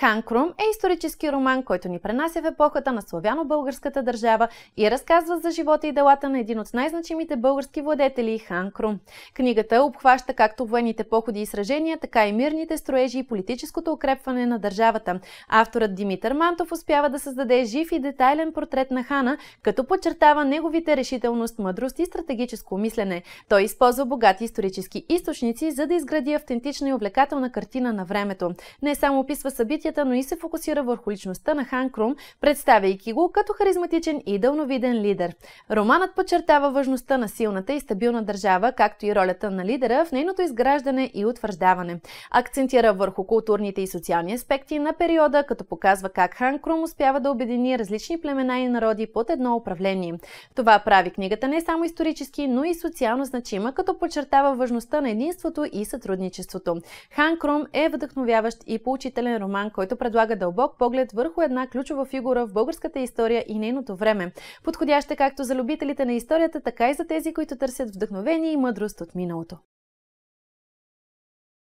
Хан Крум е исторически роман, който ни пренася в епохата на славяно-българската държава и разказва за живота и делата на един от най-значимите български владетели Хан Крум. Книгата обхваща както военните походи и сражения, така и мирните строежи и политическото укрепване на държавата. Авторът Димитър Мантов успява да създаде жив и детайлен портрет на Хана, като подчертава неговите решителност, мъдрост и стратегическо мислене. Той използва богати исторически източници, за да изгради автентична и увлекателна картина на времето. Не само описва събития, събитията, но и се фокусира върху личността на Хан Крум, представяйки го като харизматичен и дълновиден лидер. Романът подчертава важността на силната и стабилна държава, както и ролята на лидера в нейното изграждане и утвърждаване. Акцентира върху културните и социални аспекти на периода, като показва как Хан Крум успява да обедини различни племена и народи под едно управление. Това прави книгата не само исторически, но и социално значима, като подчертава важността на единството и сътрудничеството. Хан Крум е вдъхновяващ и поучителен роман, който предлага дълбок поглед върху една ключова фигура в българската история и нейното време. Подходяща както за любителите на историята, така и за тези, които търсят вдъхновение и мъдрост от миналото.